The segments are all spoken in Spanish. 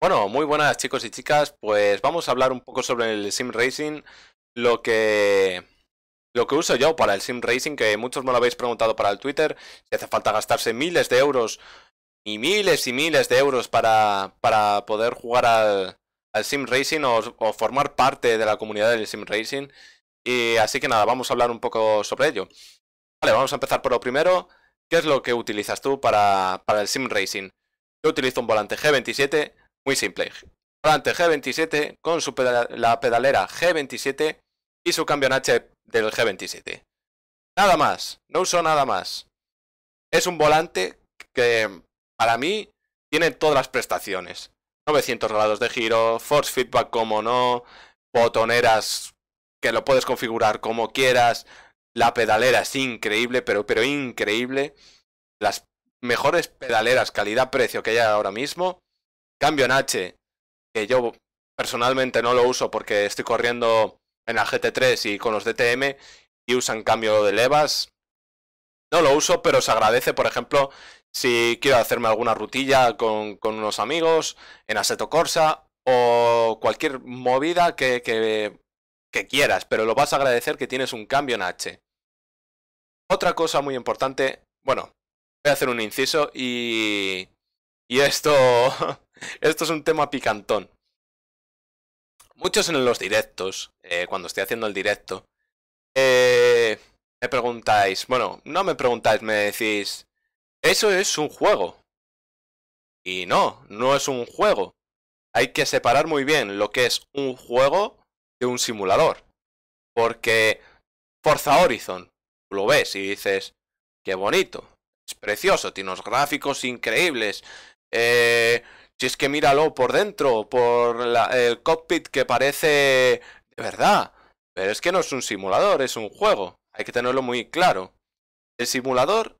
Bueno, muy buenas chicos y chicas, pues vamos a hablar un poco sobre el sim racing, lo que lo que uso yo para el sim racing, que muchos me lo habéis preguntado para el Twitter, si hace falta gastarse miles de euros y miles y miles de euros para, para poder jugar al, al sim racing o, formar parte de la comunidad del sim racing. Y así que nada, vamos a hablar un poco sobre ello. Vale, vamos a empezar por lo primero. ¿Qué es lo que utilizas tú para, para el sim racing? Yo utilizo un volante G27 muy simple. Volante G27 con la pedalera G27 y su cambio en H del G27. Nada más, no uso nada más. Es un volante que para mí tiene todas las prestaciones. 900 grados de giro, force feedback como no, botoneras que lo puedes configurar como quieras, la pedalera es increíble, pero, pero increíble. Las mejores pedaleras calidad-precio que hay ahora mismo. Cambio en H, que yo personalmente no lo uso porque estoy corriendo en la GT3 y con los DTM y usan cambio de levas. No lo uso, pero se agradece, por ejemplo, si quiero hacerme alguna rutilla con, unos amigos en aseto Corsa o cualquier movida que, que quieras, pero lo vas a agradecer que tienes un cambio en H. Otra cosa muy importante, bueno, voy a hacer un inciso y y esto... esto es un tema picantón. Muchos en los directos, eh, cuando estoy haciendo el directo, eh, me preguntáis, bueno, no me preguntáis, me decís, eso es un juego. Y no, no es un juego. Hay que separar muy bien lo que es un juego de un simulador. Porque Forza Horizon, lo ves y dices, qué bonito, es precioso, tiene unos gráficos increíbles, eh, si es que míralo por dentro, por el cockpit que parece de verdad. Pero es que no es un simulador, es un juego. Hay que tenerlo muy claro. El simulador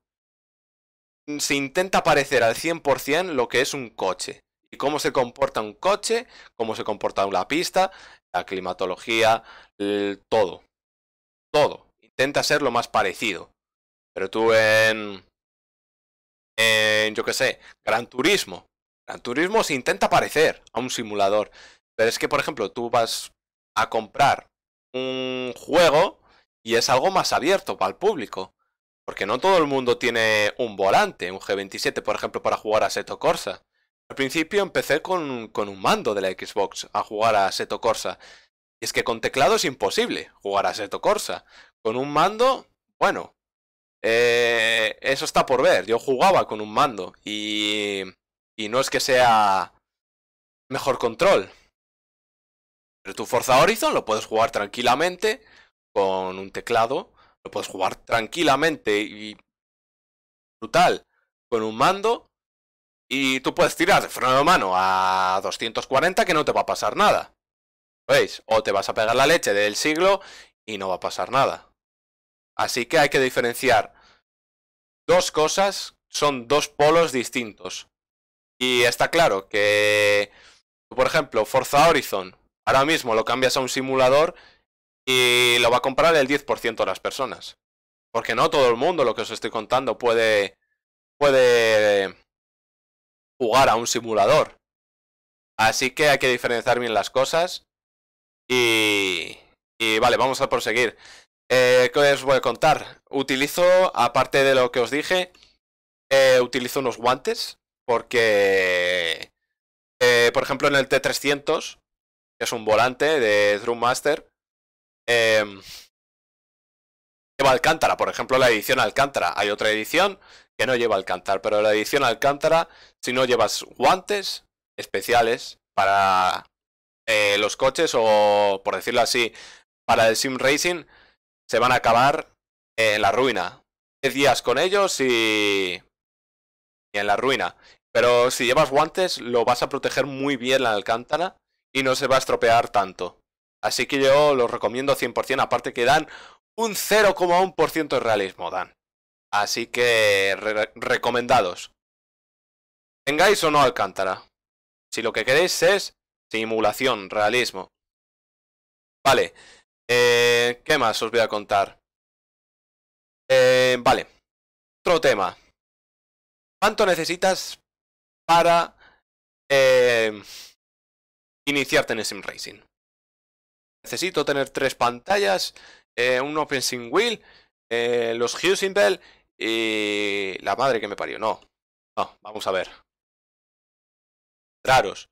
se intenta parecer al 100% lo que es un coche. Y cómo se comporta un coche, cómo se comporta una pista, la climatología, todo. Todo. Intenta ser lo más parecido. Pero tú en yo qué sé, Gran Turismo. Gran Turismo se intenta parecer a un simulador. Pero es que, por ejemplo, tú vas a comprar un juego y es algo más abierto para el público. Porque no todo el mundo tiene un volante, un G27, por ejemplo, para jugar a Seto Corsa. Al principio empecé con, con un mando de la Xbox a jugar a Seto Corsa. Y es que con teclado es imposible jugar a Seto Corsa. Con un mando, bueno, eh, eso está por ver. Yo jugaba con un mando y, no es que sea mejor control. Pero tu Forza Horizon lo puedes jugar tranquilamente con un teclado. Lo puedes jugar tranquilamente y brutal con un mando. Y tú puedes tirar de freno de mano a 240 que no te va a pasar nada. ¿Veis? O te vas a pegar la leche del siglo y no va a pasar nada. Así que hay que diferenciar dos cosas, son dos polos distintos. Y está claro que, por ejemplo, Forza Horizon, ahora mismo lo cambias a un simulador y lo va a comprar el 10% de las personas. Porque no todo el mundo, lo que os estoy contando, puede, puede jugar a un simulador. Así que hay que diferenciar bien las cosas. Y, y vale, vamos a proseguir. Eh, ¿Qué os voy a contar? Utilizo, aparte de lo que os dije, eh, utilizo unos guantes porque, eh, por ejemplo, en el T300, que es un volante de Drum Master, em, lleva Alcántara, por ejemplo, la edición Alcántara. Hay otra edición que no lleva Alcántara, pero la edición Alcántara, si no llevas guantes especiales para eh, los coches o, por decirlo así, para el Sim Racing, se van a acabar en la ruina. 10 días con ellos y... y en la ruina. Pero si llevas guantes, lo vas a proteger muy bien la alcántara y no se va a estropear tanto. Así que yo los recomiendo 100%, aparte que dan un 0,1% de realismo, dan. Así que recomendados. Tengáis o no alcántara. Si lo que queréis es simulación, realismo. Vale. Eh, ¿Qué más os voy a contar? Eh, vale. Otro tema. ¿Cuánto necesitas para eh, iniciarte en Sim Racing? Necesito tener tres pantallas, un Open Sim Wheel, los Houston Bell y la madre que me parió. No, no, vamos a ver. Raros.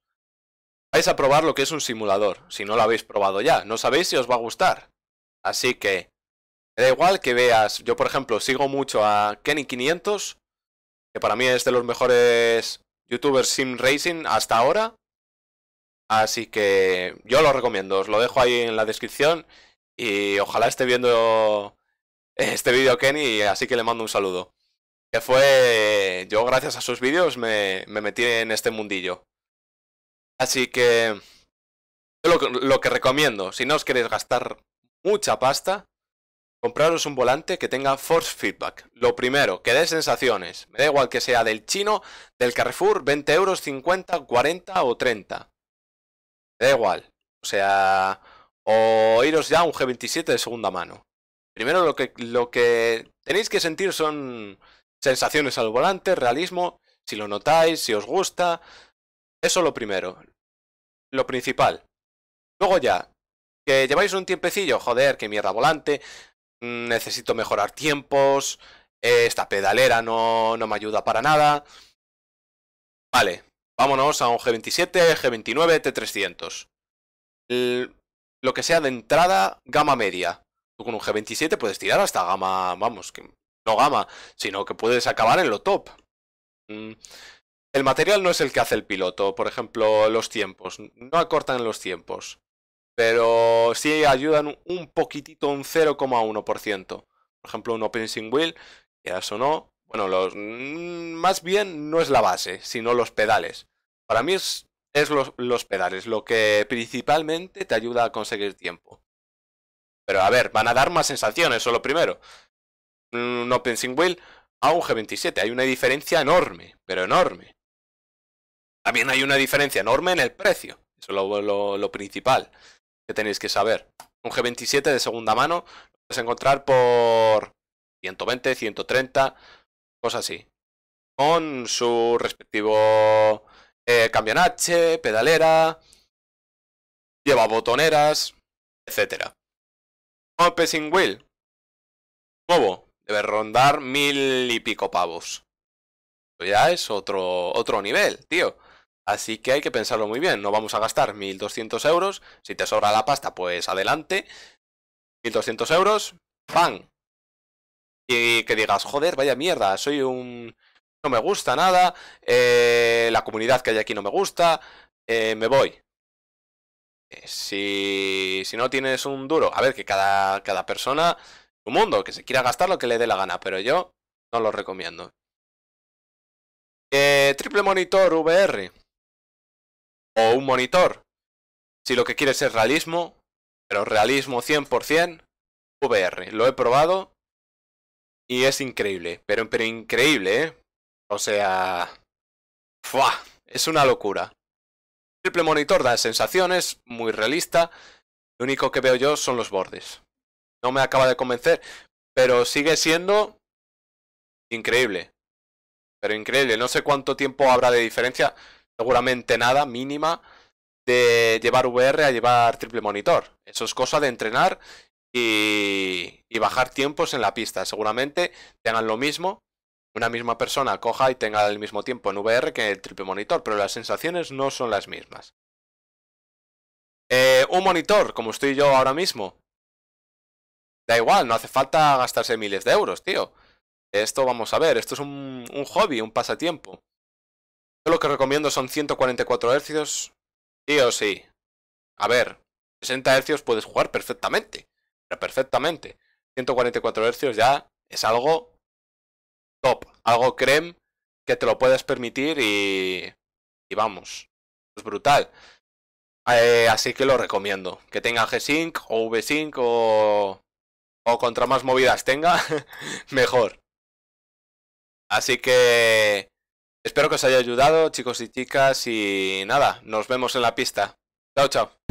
Vais a probar lo que es un simulador, si no lo habéis probado ya. No sabéis si os va a gustar. Así que, da igual que veas, yo por ejemplo sigo mucho a Kenny500, que para mí es de los mejores youtubers sim racing hasta ahora. Así que yo lo recomiendo, os lo dejo ahí en la descripción y ojalá esté viendo este vídeo Kenny, así que le mando un saludo. Que fue, yo gracias a sus vídeos me, me metí en este mundillo. Así que lo, lo que recomiendo, si no os queréis gastar mucha pasta, compraros un volante que tenga force feedback. Lo primero, que dé sensaciones. Me da igual que sea del chino, del Carrefour, 20 euros, 50, 40 o 30. Me da igual. O sea, o iros ya a un G27 de segunda mano. Primero lo que, lo que tenéis que sentir son sensaciones al volante, realismo, si lo notáis, si os gusta, eso lo primero. Lo principal. Luego ya, que lleváis un tiempecillo, joder, que mierda volante, mm, necesito mejorar tiempos, eh, esta pedalera no, no me ayuda para nada. Vale, vámonos a un G27, G29, T300. lo que sea de entrada, gama media. Tú con un G27 puedes tirar hasta gama, vamos, que no gama, sino que puedes acabar en lo top. Mm, el material no es el que hace el piloto, por ejemplo, los tiempos. No acortan los tiempos, pero sí ayudan un poquitito, un 0,1%. Por ejemplo, un Opensing Wheel, quieras o no, bueno, los, mm, más bien no es la base, sino los pedales. Para mí es, es los, los pedales, lo que principalmente te ayuda a conseguir tiempo. Pero a ver, van a dar más sensaciones, eso lo primero. Un Open Wheel a un G27, hay una diferencia enorme, pero enorme. También hay una diferencia enorme en el precio. Eso es lo, principal que tenéis que saber. Un G27 de segunda mano lo puedes encontrar por 120, 130, cosas así. Con su respectivo eh, pedalera, lleva botoneras, etc. Un Wheel nuevo debe rondar mil y pico pavos. ya es otro, otro nivel, tío. Así que hay que pensarlo muy bien. No vamos a gastar 1.200 euros. Si te sobra la pasta, pues adelante. 1.200 euros. ¡Pam! Y que digas, joder, vaya mierda, soy un... No me gusta nada. Eh, la comunidad que hay aquí no me gusta. Eh, me voy. Eh, si, no tienes un duro, a ver, que cada, cada persona, un mundo, que se quiera gastar lo que le dé la gana, pero yo no lo recomiendo. triple monitor VR o un monitor. Si lo que quieres es realismo, pero realismo 100%, VR. Lo he probado y es increíble, pero, increíble, ¿eh? O sea... ¡Fua! Es una locura. triple monitor da sensaciones, muy realista. Lo único que veo yo son los bordes. No me acaba de convencer, pero sigue siendo increíble. Pero increíble, no sé cuánto tiempo habrá de diferencia seguramente nada, mínima, de llevar VR a llevar triple monitor. Eso es cosa de entrenar y, bajar tiempos en la pista. Seguramente tengan lo mismo, una misma persona coja y tenga el mismo tiempo en VR que en el triple monitor, pero las sensaciones no son las mismas. Eh, un monitor, como estoy yo ahora mismo. Da igual, no hace falta gastarse miles de euros, tío. Esto vamos a ver, esto es un hobby, un pasatiempo lo que recomiendo son 144 hercios Sí o sí. A ver, 60 hercios puedes jugar perfectamente. Pero perfectamente. 144 hercios ya es algo top. Algo creme que te lo puedas permitir y, vamos. Es brutal. Eh, así que lo recomiendo. Que tenga G-Sync o V-Sync o, o contra más movidas tenga, mejor. Así que Espero que os haya ayudado, chicos y chicas, y nada, nos vemos en la pista. Chao, chao.